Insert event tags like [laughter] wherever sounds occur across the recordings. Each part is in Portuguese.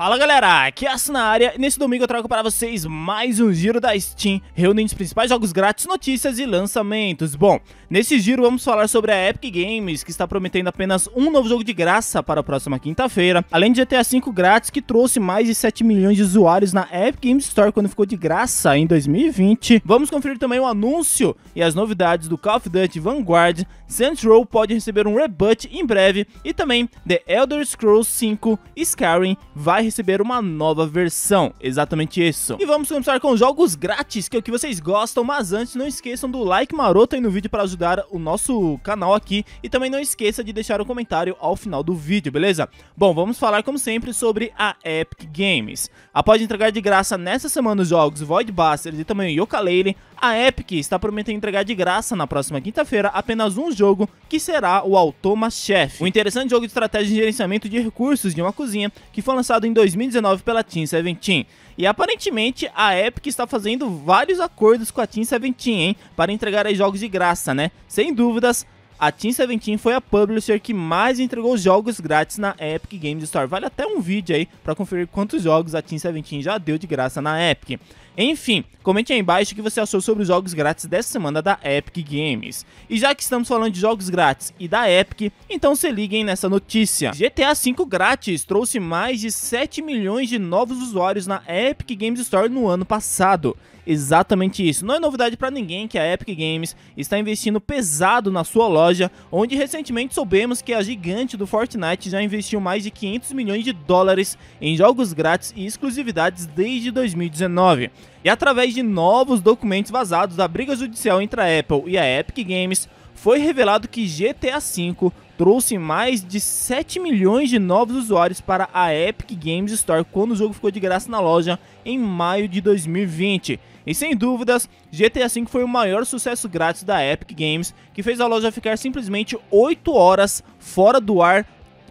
Fala galera, aqui é a na área e nesse domingo eu trago para vocês mais um giro da Steam, reunindo os principais jogos grátis, notícias e lançamentos. Bom, nesse giro vamos falar sobre a Epic Games, que está prometendo apenas um novo jogo de graça para a próxima quinta-feira, além de GTA V grátis, que trouxe mais de 7 milhões de usuários na Epic Games Store quando ficou de graça em 2020. Vamos conferir também o anúncio e as novidades do Call of Duty Vanguard, Saints Row pode receber um rebut em breve e também The Elder Scrolls V: Skyrim vai receber uma nova versão, exatamente isso. E vamos começar com jogos grátis, que é o que vocês gostam, mas antes não esqueçam do like maroto aí no vídeo para ajudar o nosso canal aqui e também não esqueça de deixar um comentário ao final do vídeo, beleza? Bom, vamos falar como sempre sobre a Epic Games. Após entregar de graça nessa semana os jogos Void Busters e também o Yooka-Laylee, a Epic está prometendo entregar de graça na próxima quinta-feira apenas um jogo que será o Automa Chef, um interessante jogo de estratégia de gerenciamento de recursos de uma cozinha que foi lançado em 2019 pela Team 17. E aparentemente a Epic está fazendo vários acordos com a Team 17, hein? Para entregar aí jogos de graça, né? Sem dúvidas, a Team 17 foi a publisher que mais entregou jogos grátis na Epic Games Store. Vale até um vídeo aí para conferir quantos jogos a Team 17 já deu de graça na Epic. Enfim, comente aí embaixo o que você achou sobre os jogos grátis dessa semana da Epic Games. E já que estamos falando de jogos grátis e da Epic, então se liguem nessa notícia. GTA V grátis trouxe mais de 7 milhões de novos usuários na Epic Games Store no ano passado. Exatamente isso. Não é novidade para ninguém que a Epic Games está investindo pesado na sua loja, onde recentemente soubemos que a gigante do Fortnite já investiu mais de 500 milhões de dólares em jogos grátis e exclusividades desde 2019. E através de novos documentos vazados da briga judicial entre a Apple e a Epic Games, foi revelado que GTA V trouxe mais de 7 milhões de novos usuários para a Epic Games Store quando o jogo ficou de graça na loja em maio de 2020. E sem dúvidas, GTA V foi o maior sucesso grátis da Epic Games, que fez a loja ficar simplesmente 8 horas fora do ar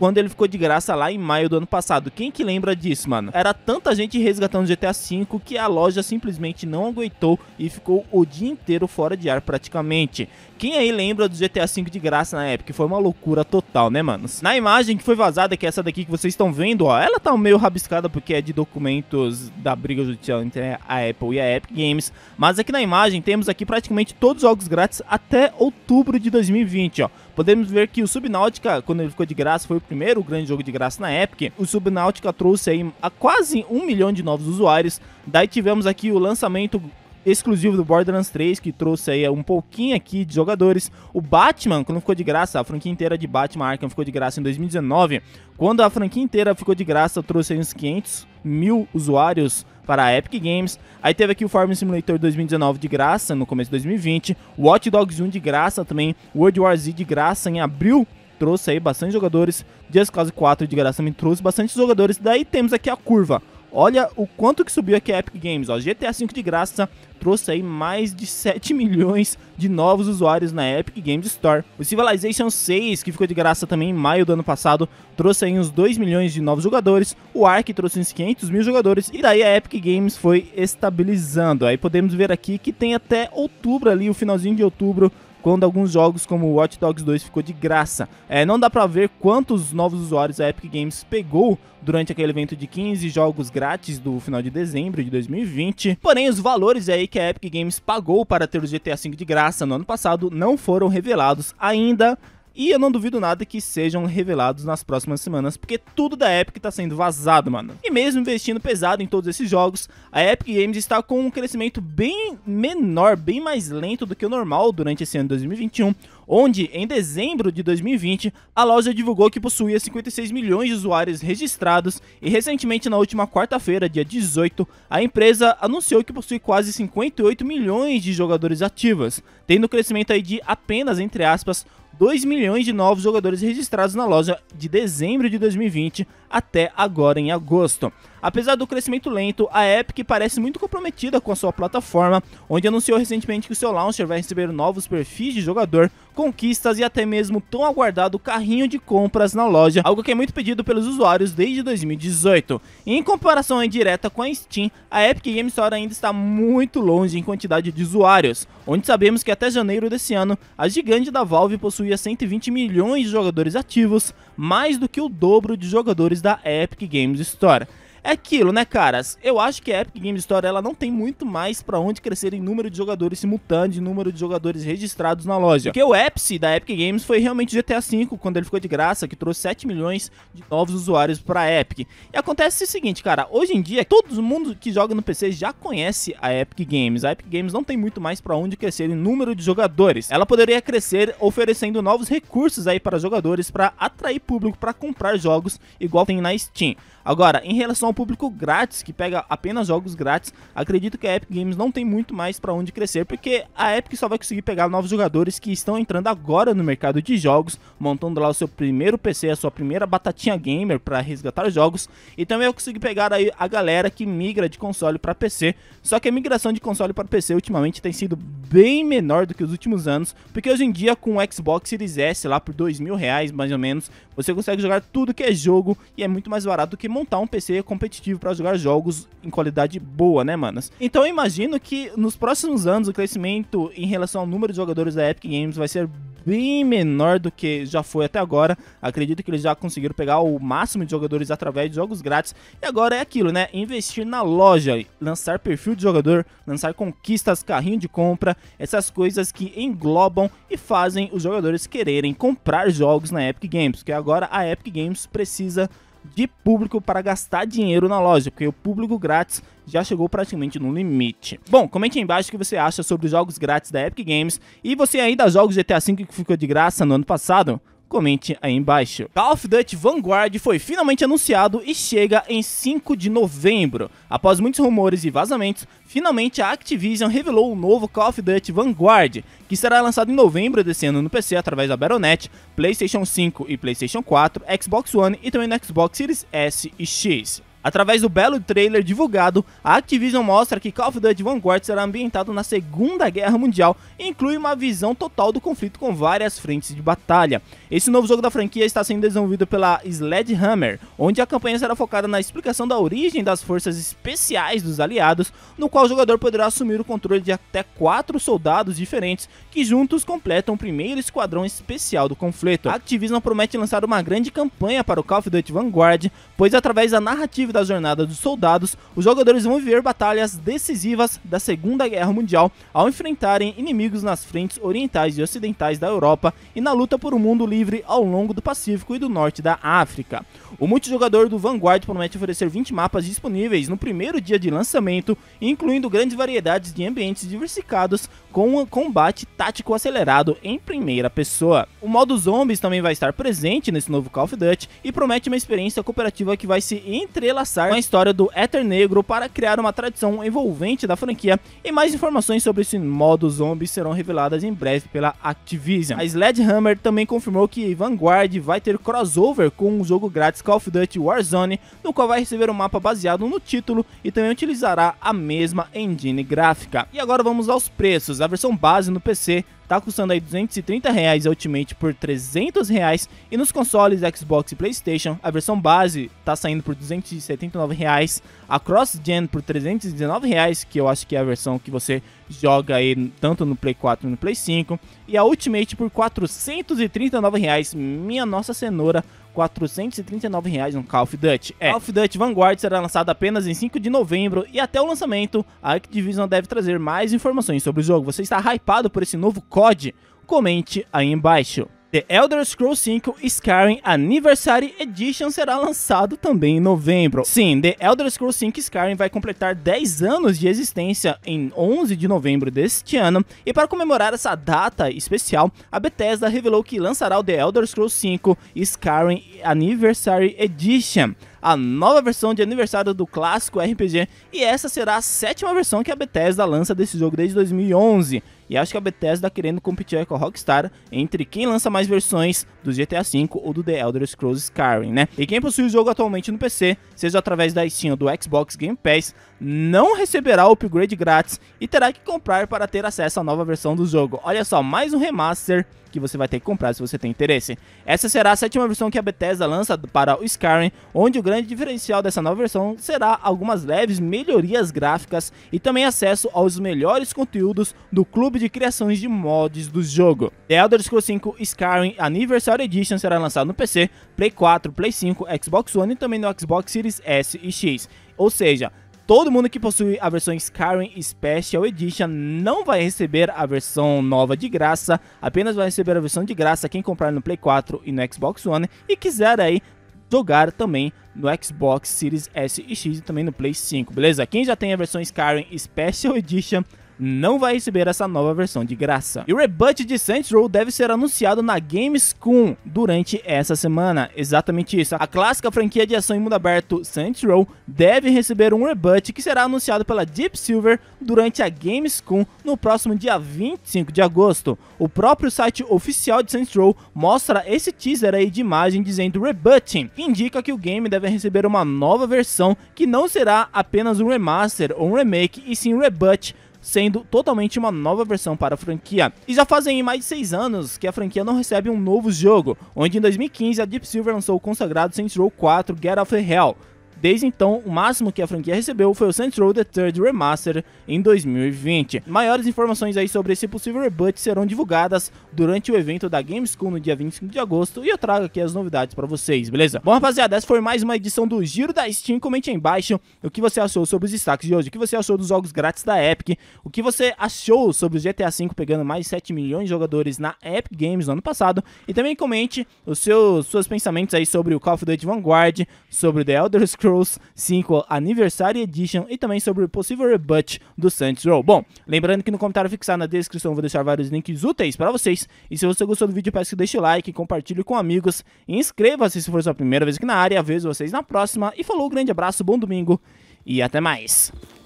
quando ele ficou de graça lá em maio do ano passado. Quem que lembra disso, mano? Era tanta gente resgatando GTA V que a loja simplesmente não aguentou e ficou o dia inteiro fora de ar praticamente. Quem aí lembra do GTA V de graça na época? Foi uma loucura total, né, mano? Na imagem que foi vazada, que é essa daqui que vocês estão vendo, ó, ela tá meio rabiscada porque é de documentos da briga judicial entre a Apple e a Epic Games, mas aqui na imagem temos aqui praticamente todos os jogos grátis até outubro de 2020, ó. Podemos ver que o Subnautica, quando ele ficou de graça, foi primeiro grande jogo de graça na Epic, o Subnautica trouxe aí a quase um milhão de novos usuários. Daí tivemos aqui o lançamento exclusivo do Borderlands 3, que trouxe aí um pouquinho aqui de jogadores. O Batman, quando ficou de graça, a franquia inteira de Batman Arkham ficou de graça em 2019. Quando a franquia inteira ficou de graça, trouxe aí uns 500 mil usuários para a Epic Games. Aí teve aqui o Farm Simulator 2019 de graça, no começo de 2020. Watch Dogs 1 de graça também. World War Z de graça em abril trouxe aí bastante jogadores. Dias quase 4 de graça também trouxe bastante jogadores. Daí temos aqui a curva. Olha o quanto que subiu aqui a Epic Games, ó. GTA V de graça trouxe aí mais de 7 [laughs] milhões de novos usuários na Epic Games Store. O Civilization 6, que ficou de graça também em maio do ano passado, trouxe aí uns 2 milhões de novos jogadores. O Ark trouxe uns 500 mil jogadores. E daí a Epic Games foi estabilizando. Aí podemos ver aqui que tem até outubro ali, o finalzinho de outubro, quando alguns jogos como Watch Dogs 2 ficou de graça. É, não dá para ver quantos novos usuários a Epic Games pegou durante aquele evento de 15 jogos grátis do final de dezembro de 2020. Porém, os valores aí que a Epic Games pagou para ter o GTA V de graça no ano passado não foram revelados ainda. E eu não duvido nada que sejam revelados nas próximas semanas, porque tudo da Epic está sendo vazado, mano. E mesmo investindo pesado em todos esses jogos, a Epic Games está com um crescimento bem menor, bem mais lento do que o normal durante esse ano de 2021, onde em dezembro de 2020 a loja divulgou que possuía 56 milhões de usuários registrados e recentemente na última quarta-feira, dia 18, a empresa anunciou que possui quase 58 milhões de jogadores ativos, tendo um crescimento aí de apenas entre aspas 2 milhões de novos jogadores registrados na loja de dezembro de 2020 até agora em agosto. Apesar do crescimento lento, a Epic parece muito comprometida com a sua plataforma, onde anunciou recentemente que o seu launcher vai receber novos perfis de jogador, conquistas e até mesmo tão aguardado carrinho de compras na loja, algo que é muito pedido pelos usuários desde 2018. em comparação direta com a Steam, a Epic Games Store ainda está muito longe em quantidade de usuários, onde sabemos que até janeiro desse ano, a gigante da Valve possuía 120 milhões de jogadores ativos, mais do que o dobro de jogadores da Epic Games Store. É aquilo, né, caras? Eu acho que a Epic Games Store ela não tem muito mais para onde crescer em número de jogadores simultâneos, em número de jogadores registrados na loja. Porque o ápice da Epic Games foi realmente o GTA V, quando ele ficou de graça, que trouxe 7 milhões de novos usuários para Epic. E acontece o seguinte, cara, hoje em dia todo mundo que joga no PC já conhece a Epic Games. A Epic Games não tem muito mais para onde crescer em número de jogadores. Ela poderia crescer oferecendo novos recursos aí para jogadores para atrair público para comprar jogos igual tem na Steam. Agora, em relação ao público grátis, que pega apenas jogos grátis, acredito que a Epic Games não tem muito mais para onde crescer, porque a Epic só vai conseguir pegar novos jogadores que estão entrando agora no mercado de jogos, montando lá o seu primeiro PC, a sua primeira batatinha gamer para resgatar jogos, e também vai conseguir pegar aí a galera que migra de console para PC. Só que a migração de console para PC ultimamente tem sido bem menor do que os últimos anos, porque hoje em dia com o Xbox Series S lá por dois mil reais mais ou menos, você consegue jogar tudo que é jogo e é muito mais barato do que montar montar um PC competitivo para jogar jogos em qualidade boa, né, manas? Então eu imagino que nos próximos anos o crescimento em relação ao número de jogadores da Epic Games vai ser bem menor do que já foi até agora. Acredito que eles já conseguiram pegar o máximo de jogadores através de jogos grátis. E agora é aquilo, né? Investir na loja, lançar perfil de jogador, lançar conquistas, carrinho de compra, essas coisas que englobam e fazem os jogadores quererem comprar jogos na Epic Games, que agora a Epic Games precisa de público para gastar dinheiro na loja, porque o público grátis já chegou praticamente no limite. Bom, comente aí embaixo o que você acha sobre os jogos grátis da Epic Games e você ainda joga o GTA V que ficou de graça no ano passado comente aí embaixo. Call of Duty Vanguard foi finalmente anunciado e chega em 5 de novembro. Após muitos rumores e vazamentos, finalmente a Activision revelou o novo Call of Duty Vanguard, que será lançado em novembro desse ano no PC através da Battle.net, PlayStation 5 e PlayStation 4, Xbox One e também no Xbox Series S e X. Através do belo trailer divulgado, a Activision mostra que Call of Duty Vanguard será ambientado na Segunda Guerra Mundial e inclui uma visão total do conflito com várias frentes de batalha. Esse novo jogo da franquia está sendo desenvolvido pela Sledgehammer, onde a campanha será focada na explicação da origem das forças especiais dos aliados, no qual o jogador poderá assumir o controle de até quatro soldados diferentes que juntos completam o primeiro esquadrão especial do conflito. A Activision promete lançar uma grande campanha para o Call of Duty Vanguard, pois através da narrativa da jornada dos soldados, os jogadores vão viver batalhas decisivas da Segunda Guerra Mundial ao enfrentarem inimigos nas frentes orientais e ocidentais da Europa e na luta por um mundo livre ao longo do Pacífico e do norte da África. O multijogador do Vanguard promete oferecer 20 mapas disponíveis no primeiro dia de lançamento, incluindo grandes variedades de ambientes diversificados com um combate tático acelerado em primeira pessoa. O modo zombies também vai estar presente nesse novo Call of Duty e promete uma experiência cooperativa que vai se entrelaçar com a história do Éter Negro para criar uma tradição envolvente da franquia e mais informações sobre esse modo zombies serão reveladas em breve pela Activision. A Sledgehammer também confirmou que Vanguard vai ter crossover com o um jogo grátis Call of Duty Warzone, no qual vai receber um mapa baseado no título e também utilizará a mesma engine gráfica. E agora vamos aos preços a versão base no PC Tá custando aí 230 reais Ultimate por 300 reais e nos consoles Xbox e PlayStation a versão base tá saindo por 279 reais, a Cross Gen por 319 reais, que eu acho que é a versão que você joga aí tanto no Play 4 no Play 5 e a Ultimate por 439 reais. Minha nossa cenoura, 439 reais no Call of Duty. É, Call of Duty Vanguard será lançado apenas em 5 de novembro e até o lançamento a Activision deve trazer mais informações sobre o jogo. Você está hypado por esse novo COD? Comente aí embaixo. The Elder Scrolls V Skyrim Anniversary Edition será lançado também em novembro. Sim, The Elder Scrolls V Skyrim vai completar 10 anos de existência em 11 de novembro deste ano, e para comemorar essa data especial, a Bethesda revelou que lançará o The Elder Scrolls V Skyrim Anniversary Edition a nova versão de aniversário do clássico RPG, e essa será a sétima versão que a Bethesda lança desse jogo desde 2011. E acho que a Bethesda está querendo competir com a Rockstar entre quem lança mais versões do GTA V ou do The Elder Scrolls Skyrim, né? E quem possui o jogo atualmente no PC, seja através da Steam ou do Xbox Game Pass, não receberá o upgrade grátis e terá que comprar para ter acesso à nova versão do jogo. Olha só, mais um remaster que você vai ter que comprar se você tem interesse. Essa será a sétima versão que a Bethesda lança para o Skyrim, onde o grande diferencial dessa nova versão será algumas leves melhorias gráficas e também acesso aos melhores conteúdos do clube de criações de mods do jogo. The Elder Scrolls 5 Skyrim Anniversary Edition será lançado no PC, Play 4, Play 5, Xbox One e também no Xbox Series S e X. Ou seja, Todo mundo que possui a versão Skyrim Special Edition não vai receber a versão nova de graça, apenas vai receber a versão de graça quem comprar no Play 4 e no Xbox One e quiser aí jogar também no Xbox Series S e X e também no Play 5, beleza? Quem já tem a versão Skyrim Special Edition não vai receber essa nova versão de graça. E o rebut de Saints Row deve ser anunciado na Gamescom durante essa semana. Exatamente isso. A clássica franquia de ação em mundo aberto Saints Row deve receber um rebut que será anunciado pela Deep Silver durante a Gamescom no próximo dia 25 de agosto. O próprio site oficial de Saints Row mostra esse teaser aí de imagem dizendo rebooting, que indica que o game deve receber uma nova versão que não será apenas um remaster ou um remake, e sim um rebut sendo totalmente uma nova versão para a franquia. E já fazem mais de 6 anos que a franquia não recebe um novo jogo, onde em 2015 a Deep Silver lançou o consagrado Saints Row 4 Get Off the Hell, Desde então, o máximo que a franquia recebeu foi o Saints Row The Third Remaster em 2020. Maiores informações aí sobre esse possível reboot serão divulgadas durante o evento da Gamescom no dia 25 de agosto e eu trago aqui as novidades para vocês, beleza? Bom, rapaziada, essa foi mais uma edição do Giro da Steam. Comente aí embaixo o que você achou sobre os destaques de hoje, o que você achou dos jogos grátis da Epic, o que você achou sobre o GTA V pegando mais 7 milhões de jogadores na Epic Games no ano passado e também comente os seus, seus pensamentos aí sobre o Call of Duty Vanguard, sobre o The Elder Scrolls Scrolls 5 Anniversary Edition e também sobre o possível reboot do Saints Row. Bom, lembrando que no comentário fixado na descrição eu vou deixar vários links úteis para vocês. E se você gostou do vídeo, peço que deixe like, compartilhe com amigos, inscreva-se se for sua primeira vez aqui na área, vejo vocês na próxima e falou, grande abraço, bom domingo e até mais.